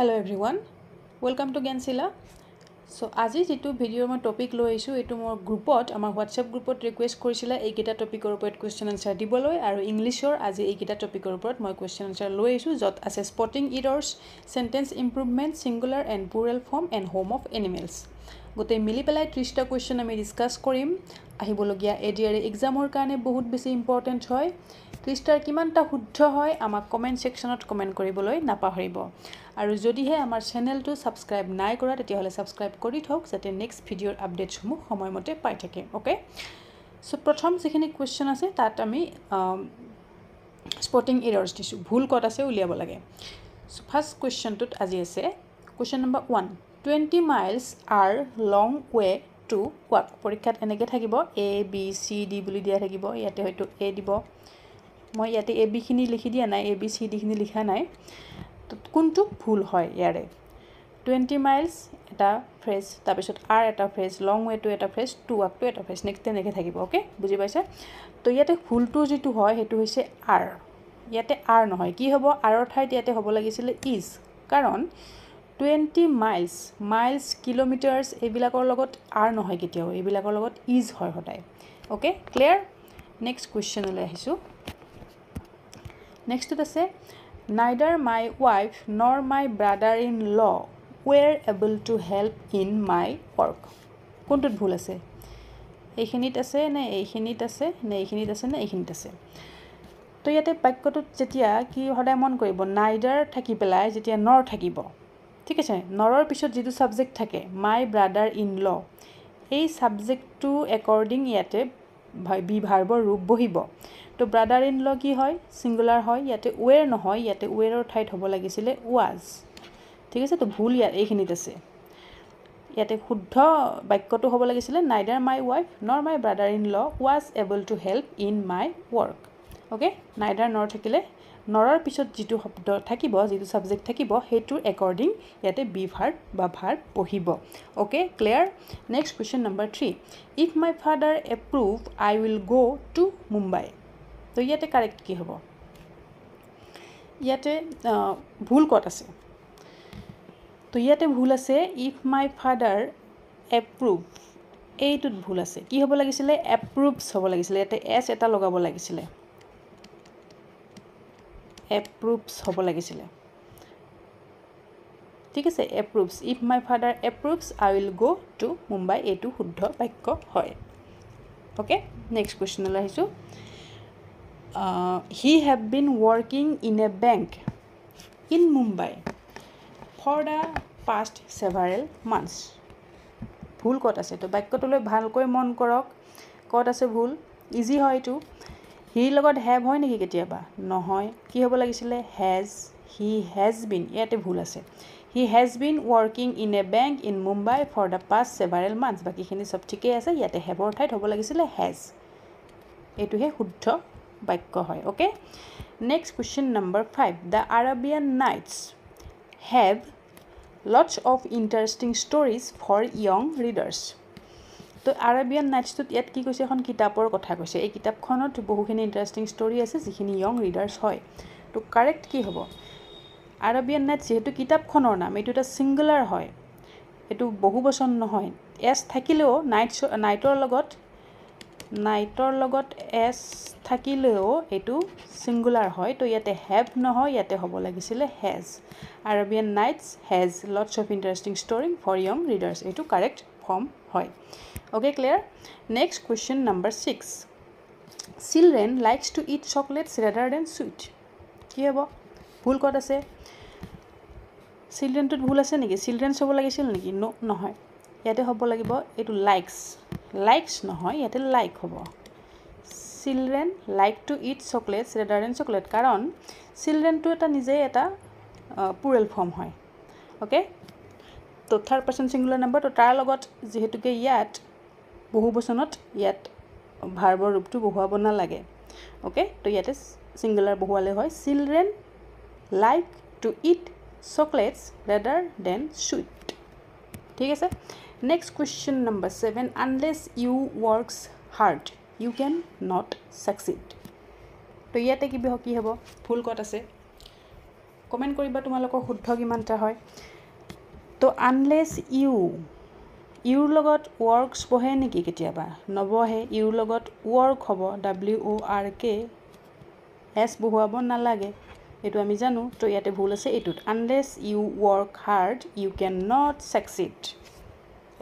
Hello' everyone welcome to গেনচিলা show' আজি যিটো ভিডিঅ' মই টপিক লৈ আহিছোঁ এইটো মোৰ গ্ৰুপত আমাৰ হোৱাটছএপ গ্ৰুপত ৰিকুৱেষ্ট কৰিছিলে এইকেইটা টপিকৰ ওপৰত কুৱেশ্যন এনচাৰ দিবলৈ আৰু ইংলিছৰ আজি এইকেইটা টপিকৰ ওপৰত মই কুৱেশ্যন এনচাৰ লৈ আহিছোঁ য'ত আছে spotting errors sentence improvement singular and plural form and home of animals গোটেই মিলি পেলাই ত্ৰিছটা কুৱেশ্যন আমি ডিছকাছ কৰিম আহিবলগীয়া এ ডি আৰ এক্সামৰ কাৰণে বহুত বেছি ইম্পৰ্টেণ্ট হয় ত্ৰিছটাৰ কিমানটা শুদ্ধ হয় আমাক কমেণ্ট ছেকশ্যনত কমেণ্ট কৰিবলৈ নাপাহৰিব আৰু যদিহে আমাৰ চেনেলটো ছাবস্ক্ৰাইব নাই কৰা তেতিয়াহ'লে ছাবস্ক্ৰাইব কৰি থওক যাতে নেক্সট ভিডিঅ'ৰ আপডেটসমূহ সময়মতে পাই থাকে অ'কে চ' প্ৰথম যিখিনি কুৱেশ্যন আছে তাত আমি স্পটিং ইৰৰ্ছ দিছোঁ ভুল ক'ত আছে উলিয়াব লাগে চ' ফাৰ্ষ্ট কুৱেশ্যনটোত আজি আছে question number one twenty miles are long way to walk পৰীক্ষাত এনেকৈ থাকিব এ বি চি ডি বুলি দিয়া থাকিব ইয়াতে হয়তো এ দিব মই ইয়াতে এ বিখিনি লিখি দিয়া নাই এ বি চি ডিখিনি লিখা নাই কোনটো ভুল হয় ইয়াৰে টুৱেণ্টি মাইলছ এটা ফ্ৰেজ তাৰপিছত আৰ এটা ফ্ৰেজ লং ৱে টু এটা ফ্ৰেজ টু টু এটা ফ্ৰেজ নেক্সট তেনেকৈ থাকিব অ'কে বুজি পাইছে তো ইয়াতে ভুলটো যিটো হয় সেইটো হৈছে আৰ ইয়াতে আৰ নহয় কি হ'ব আৰৰ ঠাইত ইয়াতে হ'ব লাগিছিলে ইজ কাৰণ টুৱেণ্টি মাইলছ মাইলছ কিলোমিটাৰ্ছ এইবিলাকৰ লগত আৰ নহয় কেতিয়াও এইবিলাকৰ লগত ইজ হয় সদায় অ'কে ক্লিয়াৰ নেক্সট কুৱেশ্যনলৈ আহিছোঁ নেক্সটত আছে neither my wife nor my brother in law were able to help in my work কোনটোত ভুল আছে এইখিনিত আছে নে এইখিনিত আছে নে এইখিনিত আছে নে এইখিনিত আছে তো ইয়াতে বাক্যটোত যেতিয়া কি সদায় মন কৰিব নাইডাৰ থাকি পেলাই যেতিয়া নৰ থাকিব ঠিক আছে নৰৰ পিছত যিটো ছাবজেক্ট থাকে মাই ব্ৰাদাৰ ইন ল' এই ছাবজেক্টটো একৰ্ডিং ইয়াতে বি ভাৰ্বৰ ৰূপ বহিব তো ব্ৰাদাৰ ইন ল কি হয় ছিংগুলাৰ হয় ইয়াতে ৱেৰ নহয় ইয়াতে ৱেৰৰ ঠাইত হ'ব লাগিছিলে ৱাজ ঠিক আছে তো ভুল ইয়াত এইখিনিত আছে ইয়াতে শুদ্ধ বাক্যটো হ'ব লাগিছিলে neither my wife nor my brother in law was able to help in my work okay neither nor থাকিলে নৰাৰ পিছত যিটো শব্দ থাকিব যিটো ছাবজেক্ট থাকিব সেইটোৰ একৰ্ডিং ইয়াতে বি ভাৰ্ট বা ভাৰ্ট পঢ়িব okay clear next question number three if my father approve I will go' to Mumbai তো ইয়াতে কাৰেক্ট কি হ'ব ইয়াতে ভুল ক'ত আছে তো ইয়াতে ভুল আছে ইফ মাই ফাদাৰ এপ্ৰুভ এইটোত ভুল আছে কি হ'ব লাগিছিলে এপ্ৰুভছ হ'ব লাগিছিলে ইয়াতে এছ এটা লগাব লাগিছিলে এপ্ৰুভছ হ'ব লাগিছিলে ঠিক আছে approves if my father approves I will go' to Mumbai এইটো শুদ্ধ বাক্য হয় অ'কে নেক্সট কুৱেশ্যনলৈ আহিছোঁ he have been working in a bank in Mumbai for the past several months ভুল ক'ত আছে তো বাক্যটোলৈ ভালকৈ মন কৰক ক'ত আছে ভুল ইজি হয় এইটো হিৰ লগত হেভ হয় নেকি কেতিয়াবা নহয় কি হ'ব লাগিছিলে হেজ হি হেজ বিন ইয়াতে ভুল আছে he has been working in a bank in Mumbai for the past several months বাকীখিনি চব ঠিকেই আছে ইয়াতে হেভৰ ঠাইত হ'ব লাগিছিলে হেজ এইটোহে শুদ্ধ বাক্য হয় okay next question number five the Arabian Nights have lots of interesting stories for young readers তো আৰবিয়ান নাইটছটোত ইয়াত কি কৈছে এখন কিতাপৰ কথা কৈছে এই কিতাপখনত বহুখিনি ইণ্টাৰেষ্টিং ষ্টৰী আছে যিখিনি য়ং ৰিডাৰ্ছ হয় তো কাৰেক্ট কি হ'ব আৰবিয়ান নাইটছ যিহেতু কিতাপখনৰ নাম এইটো এটা ছিংগুলাৰ হয় এইটো বহু বচন নহয় এছ থাকিলেও নাইটছ নাইটৰ লগত নাইটৰ লগত এছ থাকিলেও এইটো ছিংগুলাৰ হয় তো ইয়াতে হেভ নহয় ইয়াতে হ'ব লাগিছিলে has Arabian Nights has lots of interesting story for young readers এইটো কাৰেক্ট কম হয় okay clear next question number six children likes to eat chocolates rather than sweet কি হ'ব ভুল ক'ত আছে চিলড্ৰেনটোত ভুল আছে নেকি চিলড্ৰেনছ হ'ব লাগিছিল নেকি ন নহয় ইয়াতে হ'ব লাগিব এইটো লাইকছ লাইকছ নহয় ইয়াতে লাইক হ'ব children like to eat chocolates rather than chocolate কাৰণ চিলড্ৰেনটো এটা নিজেই এটা পুৰেল ফৰ্ম হয় অ'কে তো থাৰ্ড পাৰ্চন ছিংগুলাৰ নাম্বাৰ তো তাৰ লগত যিহেতুকে ইয়াত বহু বচনত ইয়াত ভাৰ্বৰ ৰূপটো বহুৱাব নালাগে অ'কে তো ইয়াতে ছিংগুলাৰ বহুৱালে হয় children like to eat chocolates rather than sweet ঠিক আছে next question number seven unless you works hard you can not succeed তো ইয়াতে কি কি হ'ব ফুল ক'ত আছে কমেণ্ট কৰিবা তোমালোকৰ শুদ্ধ কিমানটা হয় তো আনলেছ ইউ ইউৰ লগত ৱৰ্কছ বহে নেকি কেতিয়াবা নবহে ইউৰ লগত ৱৰ্ক হ'ব W O' R K S বহুৱাব নালাগে এইটো আমি জানো তো ইয়াতে ভুল আছে এইটোত unless you work hard you can not succeed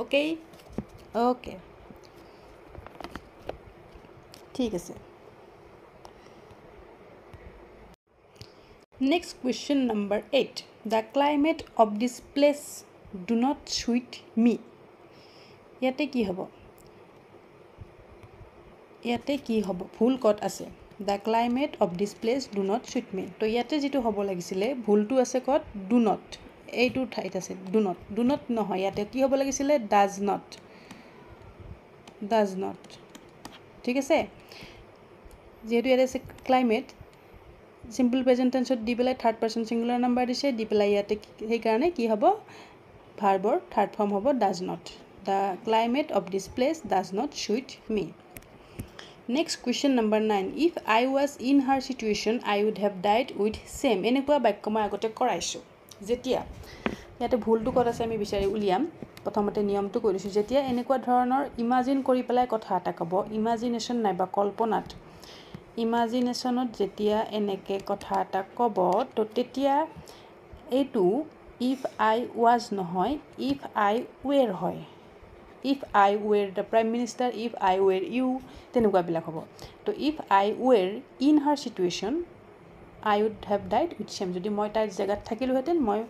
okay okay ঠিক আছে next question number eight the climate of this place do not suit me ইয়াতে কি হ'ব ইয়াতে কি হ'ব ভুল ক'ত আছে the climate of this place do not suit me তো ইয়াতে যিটো হ'ব লাগিছিলে ভুলটো আছে ক'ত ডু নট এইটো ঠাইত আছে ডু নট ডু নট নহয় ইয়াতে কি হ'ব লাগিছিলে ডাজ নট ডাজ নট ঠিক আছে যিহেতু ইয়াতে আছে ক্লাইমেট চিম্পল প্ৰেজেণ্ট টেঞ্চত দি পেলাই থাৰ্ড পাৰ্চন ছিংগুলাৰ নাম্বাৰ দিছে দি পেলাই ইয়াতে সেইকাৰণে কি হ'ব ভাৰ্বৰ থাৰ্ড ফৰ্ম হ'ব does not the climate of this place does not suit me next question number nine if I was in her situation I would have died with same এনেকুৱা বাক্য মই আগতে কৰাইছোঁ যেতিয়া ইয়াতে ভুলটো ক'ত আছে আমি বিচাৰি উলিয়াম প্ৰথমতে নিয়মটো কৈ দিছোঁ যেতিয়া এনেকুৱা ধৰণৰ ইমাজিন কৰি পেলাই কথা এটা ক'ব ইমাজিনেশ্যন নাইবা কল্পনাত ইমাজিনেশ্যনত যেতিয়া এনেকৈ কথা এটা ক'ব তো তেতিয়া এইটো ইফ আই ৱাজ নহয় ইফ আই ৱেৰ হয় if I were the prime minister if I were you তেনেকুৱাবিলাক হ'ব তো if I were in her situation I would have died with same যদি মই তাইৰ জেগাত থাকিলোহেঁতেন মই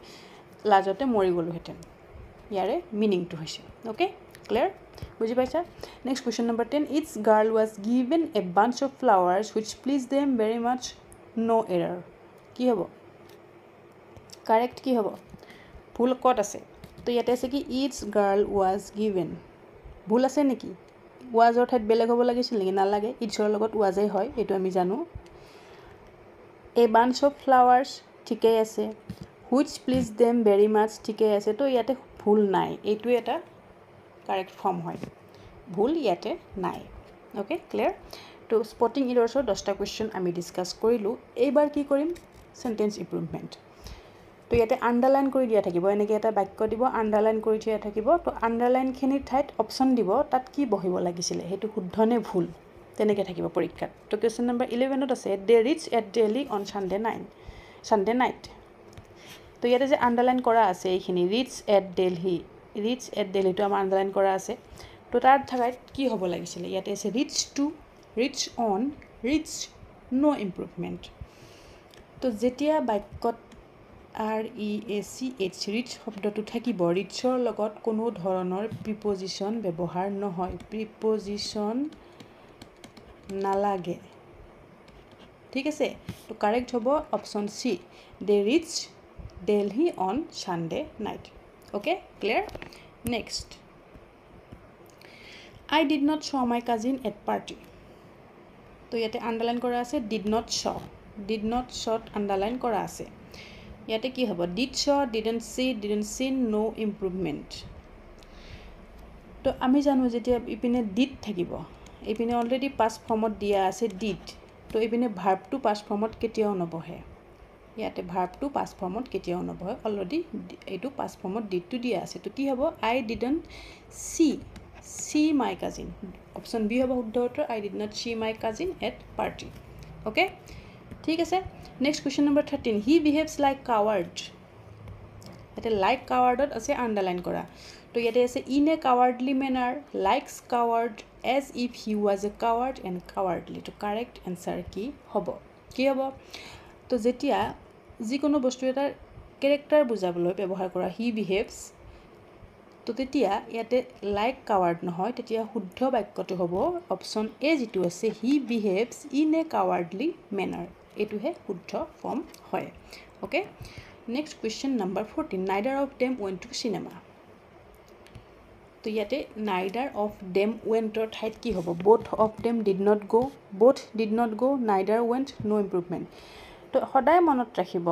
লাজতে মৰি গ'লোহেঁতেন ইয়াৰে মিনিংটো হৈছে অ'কে ক্লিয়াৰ বুজি পাইছা next question number ten its girl was given a bunch of flowers which please them very much no' error কি হ'ব কাৰেক্ট কি হ'ব ভুল ক'ত আছে তো ইয়াতে আছে কি ইটছ গাৰ্ল ৱাজ গিভেন ভুল আছে নেকি ৱাজৰ ঠাইত বেলেগ হ'ব লাগিছিল নেকি নালাগে ইটছৰ লগত ৱাজেই হয় এইটো আমি জানো এ বাঞ্চ অফ ফ্লাৱাৰ্ছ ঠিকেই আছে which please them very much ঠিকেই আছে তো ইয়াতে ভুল নাই এইটো এটা কাৰেক্ট ফৰ্ম হয় ভুল ইয়াতে নাই অ'কে ক্লিয়াৰ তো স্পটিং ইডৰ্ছৰ দহটা কুৱেশ্যন আমি ডিছকাছ কৰিলোঁ এইবাৰ কি কৰিম চেণ্টেন্স ইম্প্ৰুভমেণ্ট তো ইয়াতে আণ্ডাৰলাইন কৰি দিয়া থাকিব এনেকৈ এটা বাক্য দিব আণ্ডাৰলাইন কৰি দিয়া থাকিব তো আণ্ডাৰলাইনখিনিৰ ঠাইত অপশ্যন দিব তাত কি বহিব লাগিছিলে সেইটো শুদ্ধ নে ভুল তেনেকৈ থাকিব পৰীক্ষাত তো কুৱেশ্যন নম্বৰ ইলেভেনত আছে at they reach at Delhi on Sunday nine Sunday night তো ইয়াতে যে আণ্ডাৰলাইন কৰা আছে এইখিনি reach at Delhi reach at দেলহিটো আমাৰ আণ্ডাৰলাইন কৰা আছে তো তাৰ ঠাইত কি হ'ব লাগিছিলে ইয়াতে আছে reach to reach on reach no' improvement তো যেতিয়া বাক্যত R E A C H reach শব্দটো থাকিব ৰিচৰ লগত কোনো ধৰণৰ প্ৰিপজিশ্যন ব্যৱহাৰ নহয় প্ৰিপজিশ্যন নালাগে ঠিক আছে তো কাৰেক্ট হ'ব option C they reach Delhi on Sunday night okay clear next i did not show my cousin at party to yate underline kora ase did not show did not shot underline kora ase yate ki hobo did show didn't see didn't seen no improvement to ami janu jetia ipine did thakibo ipine already past form ot dia ase did to ipine verb tu past form ot ketia onobohe ইয়াতে ভাৰ্বটো past ফৰ্মত কেতিয়াও নবহয় already এইটো past ফৰ্মত ডিটটো দিয়া আছে তো কি হ'ব I didn't see see my cousin option B হ'ব শুদ্ধ উত্তৰ I did not see my cousin at party okay ঠিক আছে next question number thirteen he behaves like coward ইয়াতে লাইক কাৱাৰ্ডত আছে আণ্ডাৰলাইন কৰা তো ইয়াতে আছে in a cowardly manner likes coward as if he was a coward and cowardly তো কাৰেক্ট এনচাৰ কি হ'ব কি হ'ব তো যেতিয়া যিকোনো বস্তু এটাৰ কেৰেক্টাৰ বুজাবলৈ ব্যৱহাৰ কৰা হি বিহেভছ তো তেতিয়া ইয়াতে লাইক কাৱাৰ্ড নহয় তেতিয়া শুদ্ধ বাক্যটো হ'ব অপশ্যন এ যিটো আছে হি বিহেভছ ইন এ কাৱাৰ্ডলি মেনাৰ এইটোহে শুদ্ধ ফৰ্ম হয় okay next question number fourteen neither of them went to cinema তো ইয়াতে নাইডাৰ অফ ডেম ৱেণ্টৰ ঠাইত কি হ'ব both of them did not go' both did not go' neither went no' improvement তো সদায় মনত ৰাখিব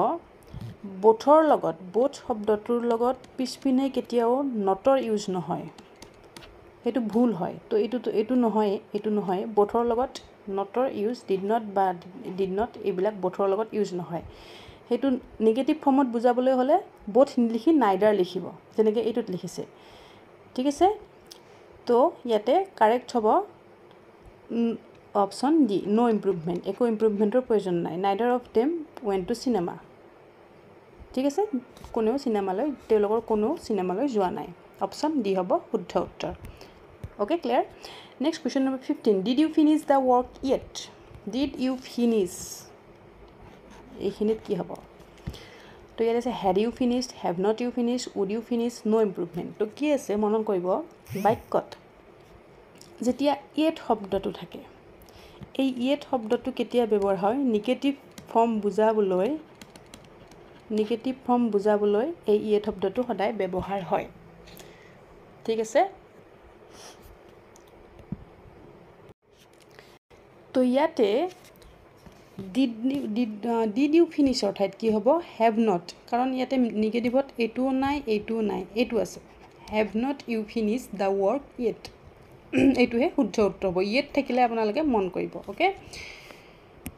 বোথৰ লগত বোথ শব্দটোৰ লগত পিছপিনে কেতিয়াও নটৰ ইউজ নহয় সেইটো ভুল হয় তো এইটো এইটো নহয়েই এইটো নহয় বোথৰ লগত নটৰ ইউজ ডিড নট বা ডিড নট এইবিলাক বোথৰ লগত ইউজ নহয় সেইটো নিগেটিভ ফৰ্মত বুজাবলৈ হ'লে বোথ লিখি নাইডাৰ লিখিব যেনেকৈ এইটোত লিখিছে ঠিক আছে তো ইয়াতে কাৰেক্ট হ'ব অপশ্যন ডি ন' ইম্প্ৰুভমেণ্ট একো ইম্প্ৰুভমেণ্টৰ প্ৰয়োজন নাই নাইডাৰ অফ টেম ৱেন টু চিনেমা ঠিক আছে কোনেও চিনেমালৈ তেওঁলোকৰ কোনো চিনেমালৈ যোৱা নাই অপশ্যন ডি হ'ব শুদ্ধ উত্তৰ okay clear next question number fifteen did you finish the work yet did you finish এইখিনিত কি হ'ব তো ইয়াত আছে had you finish have not you finish would you finish no' improvement তো কি আছে মনত কৰিব বাক্যত যেতিয়া ইয়েট শব্দটো থাকে এই ইয়েট শব্দটো কেতিয়া ব্যৱহাৰ হয় নিগেটিভ ফৰ্ম বুজাবলৈ নিগেটিভ ফৰ্ম বুজাবলৈ এই ইয়েট শব্দটো সদায় ব্যৱহাৰ হয় ঠিক আছে তো ইয়াতে ডিড ডিড ইউ ফিনিছৰ ঠাইত কি হ'ব হেভ নট কাৰণ ইয়াতে নিগেটিভত এইটোও নাই এইটোও নাই এইটো আছে have not you finish the work yet এইটোহে শুদ্ধ উত্তৰ হ'ব ইয়েত থাকিলে আপোনালোকে মন কৰিব অ'কে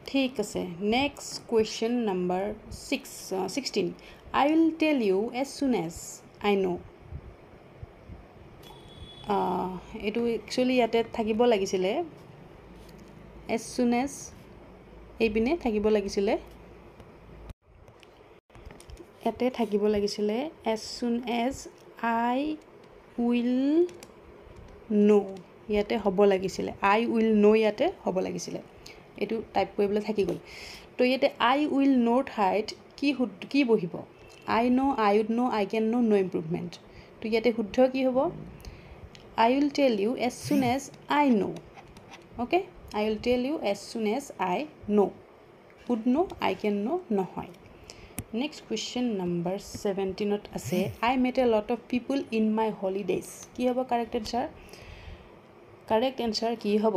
ঠিক আছে next question number six sixteen I will tell you as soon as I know' এইটো একচুৱেলি ইয়াতে থাকিব লাগিছিলে এজ চুন এজ এইপিনে থাকিব লাগিছিলে ইয়াতে থাকিব লাগিছিলে as soon as I will ন' ইয়াতে হ'ব লাগিছিলে আই উইল ন' ইয়াতে হ'ব লাগিছিলে এইটো টাইপ কৰিবলৈ থাকি গ'ল তো ইয়াতে আই উইল ন' ঠাইত কি সুদ কি বহিব আই ন' আই would know' I can no' no' improvement তো ইয়াতে শুদ্ধ কি হ'ব I will tell you as soon as I know' okay I will tell you as soon as I know' would know' I can know' নহয় next question number ছেভেণ্টিনত আছে I met a lot of people in my holidays কি হ'ব correct answer correct answer কি হ'ব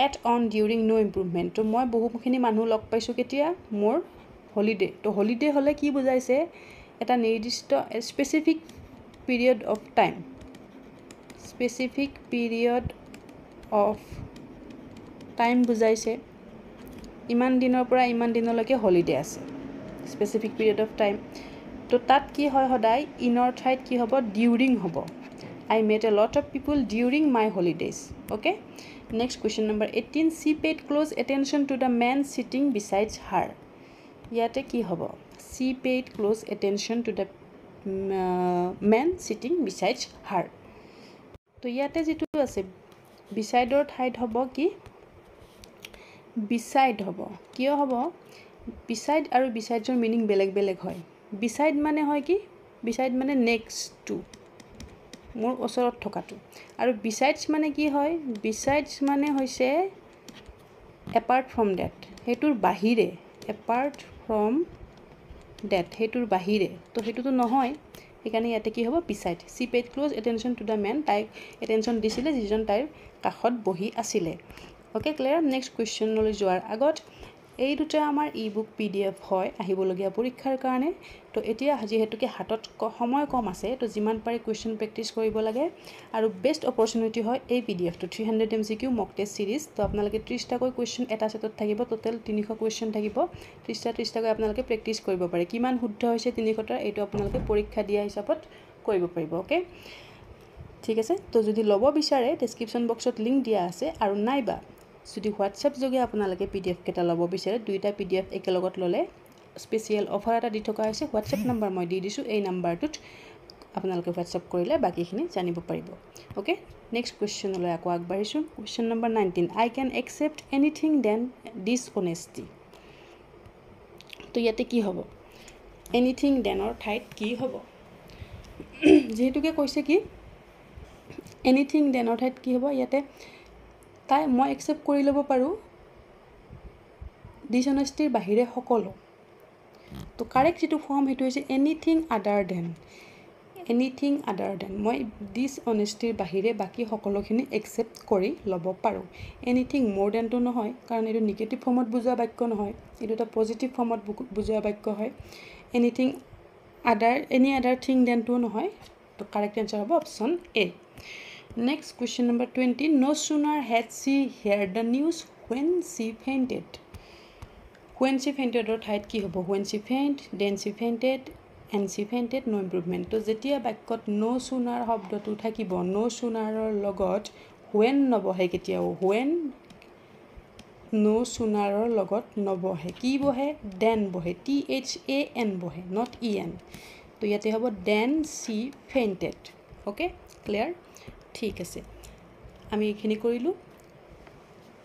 at on during no' improvement ত' মই বহুখিনি মানুহ লগ পাইছোঁ কেতিয়া মোৰ হলিডে ত' হলিডে হ'লে কি বুজাইছে এটা নিৰ্দিষ্ট specific period of time specific period of time বুজাইছে ইমান দিনৰ পৰা ইমান দিনলৈকে হলিডে আছে স্পেচিফিক পিৰিয়ড অফ টাইম ত' তাত কি হয় সদায় ইনৰ ঠাইত কি হ'ব ডিউৰিং হ'ব I met a lot of people during my holidays. Okay. Next question number 18. She paid close attention to the man sitting besides her. Yate ki hobo. She paid close attention to the uh, man sitting besides her. To yate jitu ase. Beside or hide hobo ki? Beside hobo. Kyo hobo? Beside are beside your meaning beleg beleg hoy. Beside mane hoy ki? Beside mane next to. মোৰ ওচৰত থকাটো আৰু বিচাইডছ মানে কি হয় বিচাইডছ মানে হৈছে apart from date সেইটোৰ বাহিৰে এপাৰ্ট ফ্ৰম ডেট সেইটোৰ বাহিৰে তো সেইটোতো নহয় সেইকাৰণে ইয়াতে কি হ'ব beside she paid close attention to the man তাইক এটেনশ্যন দিছিলে যিজন তাইৰ কাষত বহি আছিলে অ'কে ক্লিয়াৰ নেক্সট কুৱেশ্যনলৈ যোৱাৰ আগত এই দুটা আমাৰ E book P D F হয় আহিবলগীয়া পৰীক্ষাৰ কাৰণে তো এতিয়া যিহেতুকে হাতত সময় কম আছে তো যিমান পাৰি কুৱেশ্যন প্ৰেক্টিচ কৰিব লাগে আৰু বেষ্ট অপৰচুনিটি হয় এই পি ডি এফটো three hundred M C Q mock test series তো আপোনালোকে ত্ৰিছটাকৈ কুৱেশ্যন এটা ছেটত থাকিব টোটেল তিনিশ কুৱেশ্যন থাকিব ত্ৰিছটা ত্ৰিছটাকৈ আপোনালোকে প্ৰেক্টিছ কৰিব পাৰে কিমান শুদ্ধ হৈছে তিনিশটাৰ এইটো আপোনালোকে পৰীক্ষা দিয়া হিচাপত কৰিব পাৰিব অ'কে ঠিক আছে তো যদি ল'ব বিচাৰে ডেছক্ৰিপশ্যন বক্সত লিংক দিয়া আছে আৰু নাইবা যদি হোৱাটছএপ যোগে আপোনালোকে পি ডি এফ কেইটা ল'ব বিচাৰে দুয়োটা পি ডি এফ একেলগত ল'লে স্পেচিয়েল অফাৰ এটা দি থকা হৈছে হোৱাটছএপ নাম্বাৰ মই দি দিছোঁ এই নাম্বাৰটোত আপোনালোকে হোৱাটছএপ কৰিলে বাকীখিনি জানিব পাৰিব অ'কে নেক্সট কুৱেশ্যনলৈ আকৌ আগবাঢ়িছোঁ question number nineteen I can accept anything than dishonesty ত' ইয়াতে কি হ'ব এনিথিং দেনৰ ঠাইত কি হ'ব যিহেতুকে কৈছে কি এনিথিং দেনৰ ঠাইত কি হ'ব ইয়াতে তাই মই একচেপ্ট কৰি ল'ব পাৰোঁ ডিছঅনেষ্টিৰ বাহিৰে সকলো তো কাৰেক্ট যিটো ফৰ্ম সেইটো হৈছে এনিথিং আদাৰ দেন এনিথিং আদাৰ দেন মই ডিছঅনেষ্টিৰ বাহিৰে বাকী সকলোখিনি একচেপ্ট কৰি ল'ব পাৰোঁ এনিথিং মোৰ দেনটো নহয় কাৰণ এইটো নিগেটিভ ফৰ্মত বুজোৱা বাক্য নহয় এইটো এটা পজিটিভ ফৰ্মত বুজোৱা বাক্য হয় এনিথিং আদাৰ এনি আদাৰ থিং দেনটোও নহয় তো কাৰেক্ট এনচাৰ হ'ব option A Next question number 20. No sooner had she heard the news when she fainted. When she fainted or tight ki hobo. When she fainted, then she fainted, and she fainted, no improvement. To zetia back got no sooner hob dotu takibo. No sooner or logot. When nobo heketiao. When no sooner or logot. Nobo he ki bohe. Then bohe. T H A N bohe. Not E N. To yate hobo. Then she fainted. Okay. Clear. ঠিক আছে আমি এইখিনি কৰিলোঁ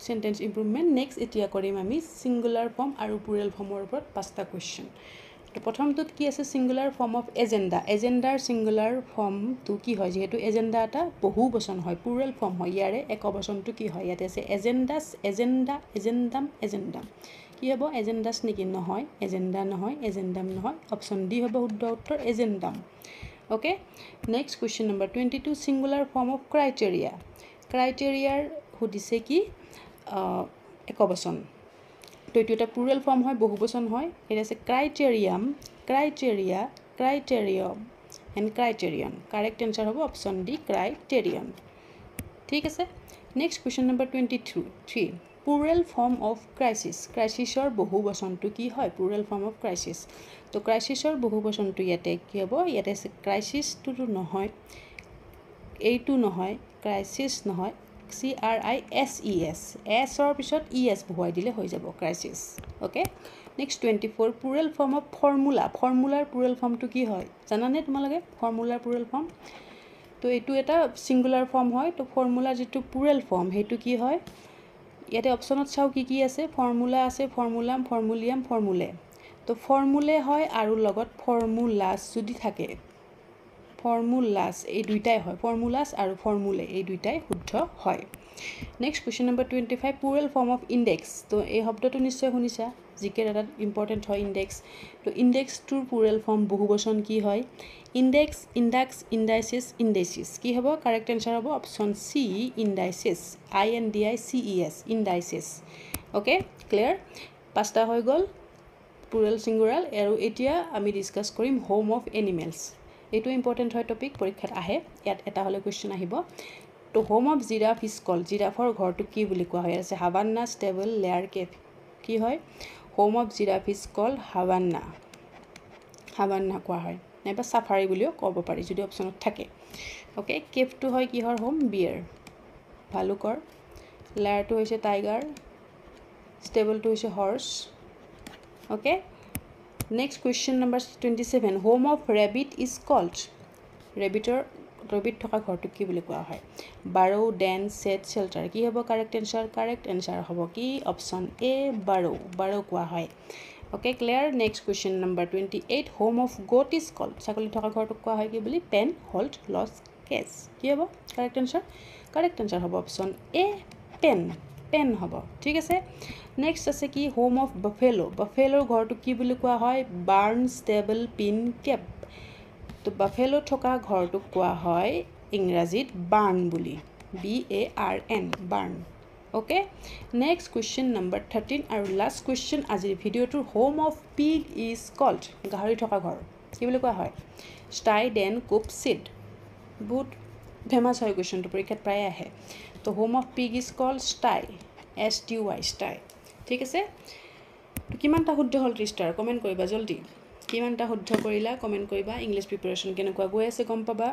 sentence improvement next এতিয়া কৰিম আমি singular form আৰু পুৰেল ফৰ্মৰ ওপৰত পাঁচটা কুৱেশ্যন তো প্ৰথমটোত কি আছে ছিংগুলাৰ ফৰ্ম অফ এজেণ্ডা এজেণ্ডাৰ ছিংগুলাৰ ফৰ্মটো কি হয় যিহেতু এজেণ্ডা এটা বহু বচন হয় পুৰেল ফৰ্ম হয় ইয়াৰে এক বচনটো কি হয় ইয়াতে আছে এজেণ্ডাছ এজেণ্ডা এজেণ্ডাম এজেণ্ডাম কি হ'ব এজেণ্ডাছ নেকি নহয় এজেণ্ডা নহয় এজেণ্ডাম নহয় অপশ্যন ডি হ'ব শুদ্ধ উত্তৰ agendum okay next question number twenty two singular form of criteria ক্ৰাইটেৰিয়াৰ সুধিছে কি একবচন তো এইটো এটা প্লুৰেল ফৰ্ম হয় বহুবচন হয় এইটো আছে criterium criteria criterium and criterion correct answer হ'ব অপশ্যন ডি ক্ৰাইটেৰিয়ন ঠিক আছে next question number twenty three three plural form of crisis ক্ৰাইচিছৰ বহু বচনটো কি হয় পুৰেল ফৰ্ম অফ ক্ৰাইচিছ তো ক্ৰাইচিছৰ বহু বচনটো ইয়াতে কি হ'ব ইয়াতে ক্ৰাইচিছটোতো নহয় এইটো নহয় ক্ৰাইচিছ নহয় C R I S E S এছৰ পিছত ই e এছ বহুৱাই দিলে হৈ যাব crises okay next twenty four plural form of formula ফৰ্মুলাৰ পুৰেল ফৰ্মটো কি হয় জানানে তোমালোকে ফৰ্মুলাৰ পুৰেল ফৰ্ম তো এইটো এটা ছিংগুলাৰ ফৰ্ম হয় তো ফৰ্মুলাৰ যিটো পুৰেল ফৰ্ম সেইটো কি হয় ইয়াতে অপশ্যনত চাওঁ কি কি আছে ফৰ্মুলা আছে ফৰ্মুলাম ফৰ্মুলিয়াম ফৰ্মুলে তো ফৰ্মুলে হয় আৰু লগত ফৰ্মুলাছ যদি থাকে ফৰ্মুলাছ এই দুইটাই হয় ফৰ্মুলাছ আৰু ফৰ্মুলে এই দুইটাই শুদ্ধ হয় next question number twenty five plural form of index তো এই শব্দটো নিশ্চয় শুনিছা জি কেৰ এটা ইম্পৰ্টেণ্ট হয় ইণ্ডেক্স ত' ইণ্ডেক্সটোৰ পুৰেল ফৰ্ম বহুবচন কি হয় ইণ্ডেক্স ইণ্ডাক্স ইণ্ডাইচিছ ইণ্ডাইচিছ কি হ'ব কাৰেক্ট এনচাৰ হ'ব option C indices I N D I C E S indices okay clear পাঁচটা হৈ গ'ল পুৰেল চিংগুৰাল আৰু এতিয়া আমি ডিছকাছ কৰিম হোম অফ এনিমেলছ এইটো ইম্পৰ্টেণ্ট হয় টপিক পৰীক্ষাত আহে ইয়াত এটা হ'লে কুৱেশ্যন আহিব ত' home of giraffe is call জিৰাফৰ ঘৰটো কি বুলি কোৱা হয় আছে হাবান্না ষ্টেবল লেয়াৰ কেভ কি হয় home of giraffe is called savannah savannah কোৱা হয় নাইবা চাফাৰী বুলিও ক'ব পাৰি যদি অপশ্যনত থাকে অ'কে কেফটো হয় কিহৰ হোম বিয়েৰ ভালুকৰ লেয়াৰটো হৈছে টাইগাৰ ষ্টেবলটো হৈছে horse okay next question number twenty seven home of rabbit is called ৰেবিটৰ আন্তৰবিধ থকা ঘৰটোক কি বুলি কোৱা হয় বাৰৌ ডেন ছেট চেল্টাৰ কি হ'ব কাৰেক্ট এনচাৰ কাৰেক্ট এনচাৰ হ'ব কি অপশ্যন এ বাৰৌ বাৰৌ কোৱা হয় okay clear next question number twenty eight home of goat is call ছাগলী থকা ঘৰটোক কোৱা হয় কি বুলি পেন হল্ট লছ কেছ কি হ'ব কাৰেক্ট এনচাৰ কাৰেক্ট এনচাৰ হ'ব অপশ্যন এ পেন পেন হ'ব ঠিক আছে নেক্সট আছে কি হোম অফ বফেলো বফেলোৰ ঘৰটোক কি বুলি কোৱা হয় বাৰ্ণ ষ্টেবল পিন কেপ তো বাফেলো থকা ঘৰটোক কোৱা হয় ইংৰাজীত বাৰ্ণ বুলি B A R N barn okay next question number thirteen আৰু লাষ্ট কুৱেশ্যন আজিৰ ভিডিঅ'টোৰ home of pig is called গাহৰি থকা ঘৰ কি বুলি কোৱা হয় ষ্টাই ডেন কুপ চিড বহুত ফেমাছ হয় কুৱেশ্যনটো পৰীক্ষাত প্ৰায়ে আহে তো home of pig is called sty S T Y sty ঠিক আছে কিমানটা শুদ্ধ হ'ল ত্ৰিছটাৰ কমেণ্ট কৰিবা জল্দি কিমান এটা শুদ্ধ কৰিলা কমেণ্ট কৰিবা ইংলিছ প্ৰিপেৰেশ্যন কেনেকুৱা গৈ আছে গম পাবা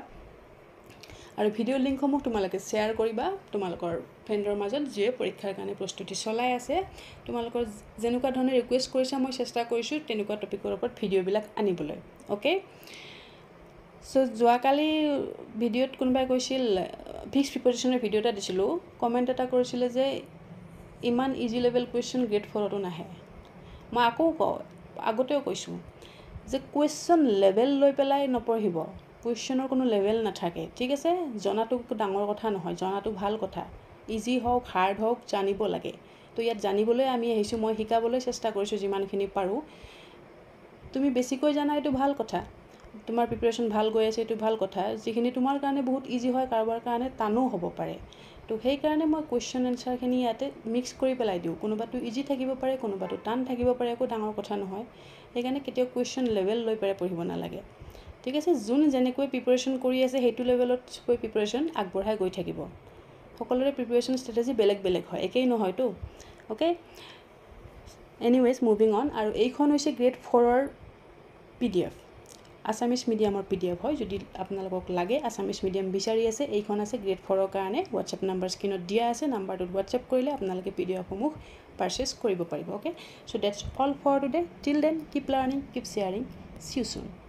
আৰু ভিডিঅ' লিংকসমূহ তোমালোকে শ্বেয়াৰ কৰিবা তোমালোকৰ ফ্ৰেণ্ডৰ মাজত যিয়ে পৰীক্ষাৰ কাৰণে প্ৰস্তুতি চলাই আছে তোমালোকৰ যেনেকুৱা ধৰণে ৰিকুৱেষ্ট কৰিছা মই চেষ্টা কৰিছোঁ তেনেকুৱা টপিকৰ ওপৰত ভিডিঅ'বিলাক আনিবলৈ অ'কে চ' যোৱাকালি ভিডিঅ'ত কোনোবাই কৈছিল ফিক্স প্ৰিপেৰেশ্যনৰ ভিডিঅ' এটা দিছিলোঁ কমেণ্ট এটা কৰিছিলে যে ইমান ইজি লেভেল কুৱেশ্যন গ্ৰেড ফ'ৰতো নাহে মই আকৌ কওঁ আগতেও কৈছোঁ যে কুৱেশ্যন লেভেল লৈ পেলাই নপঢ়িব কুৱেশ্যনৰ কোনো লেভেল নাথাকে ঠিক আছে জনাটো ডাঙৰ কথা নহয় জনাটো ভাল কথা ইজি হওক হাৰ্ড হওক জানিব লাগে তো ইয়াত জানিবলৈ আমি আহিছোঁ মই শিকাবলৈ চেষ্টা কৰিছোঁ যিমানখিনি পাৰোঁ তুমি বেছিকৈ জানা এইটো ভাল কথা তোমাৰ প্ৰিপেৰেশ্যন ভাল গৈ আছে এইটো ভাল কথা যিখিনি তোমাৰ কাৰণে বহুত ইজি হয় কাৰোবাৰ কাৰণে টানো হ'ব পাৰে তো সেইকাৰণে মই কুৱেশ্যন এনচাৰখিনি ইয়াতে মিক্স কৰি পেলাই দিওঁ কোনোবাটো ইজি থাকিব পাৰে কোনোবাটো টান থাকিব পাৰে একো ডাঙৰ কথা নহয় সেইকাৰণে কেতিয়াও কুৱেশ্যন লেভেল লৈ পেলাই পঢ়িব নালাগে ঠিক আছে যোন যেনেকৈ প্ৰিপেৰেশ্যন কৰি আছে সেইটো লেভেলত গৈ প্ৰিপেৰেশ্যন আগবঢ়াই গৈ থাকিব সকলোৰে প্ৰিপেৰেশ্যন ষ্ট্ৰেটেজি বেলেগ বেলেগ হয় একেই নহয়তো অ'কে এনিৱেজ মুভিং অন আৰু এইখন হৈছে গ্ৰেড ফ'ৰৰ পি ডি এফ আছামিজ মিডিয়ামৰ পি ডি এফ হয় যদি আপোনালোকক লাগে আছামিজ মিডিয়াম বিচাৰি আছে এইখন আছে গ্ৰেড ফ'ৰৰ কাৰণে হোৱাটছএপ নাম্বাৰ স্ক্ৰীণত দিয়া আছে নাম্বাৰটোত হোৱাটছএপ কৰিলে আপোনালোকে পি ডি এফসমূহ পাৰ্চেছ কৰিব পাৰিব okay so' that's all for today till then keep learning keep sharing চিউচোন